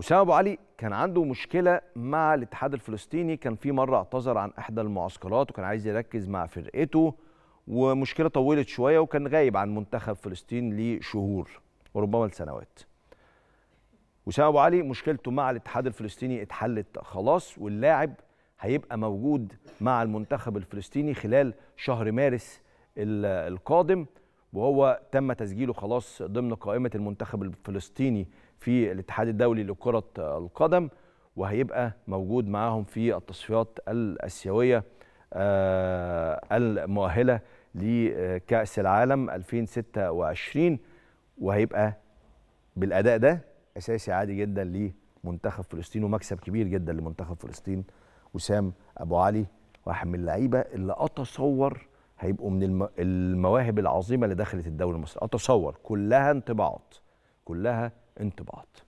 اسامه ابو علي كان عنده مشكله مع الاتحاد الفلسطيني كان في مره اعتذر عن احدى المعسكرات وكان عايز يركز مع فرقته ومشكله طولت شويه وكان غايب عن منتخب فلسطين لشهور وربما لسنوات وسام ابو علي مشكلته مع الاتحاد الفلسطيني اتحلت خلاص واللاعب هيبقى موجود مع المنتخب الفلسطيني خلال شهر مارس القادم وهو تم تسجيله خلاص ضمن قائمة المنتخب الفلسطيني في الاتحاد الدولي لكرة القدم وهيبقى موجود معاهم في التصفيات الآسيوية آه، المؤهلة لكأس العالم 2026 وهيبقى بالأداء ده أساسي عادي جدا لمنتخب فلسطين ومكسب كبير جدا لمنتخب فلسطين وسام أبو علي واحد من اللعيبة اللي أتصور هيبقوا من المواهب العظيمه اللي دخلت الدوري المصري اتصور كلها انطباعات كلها انطباعات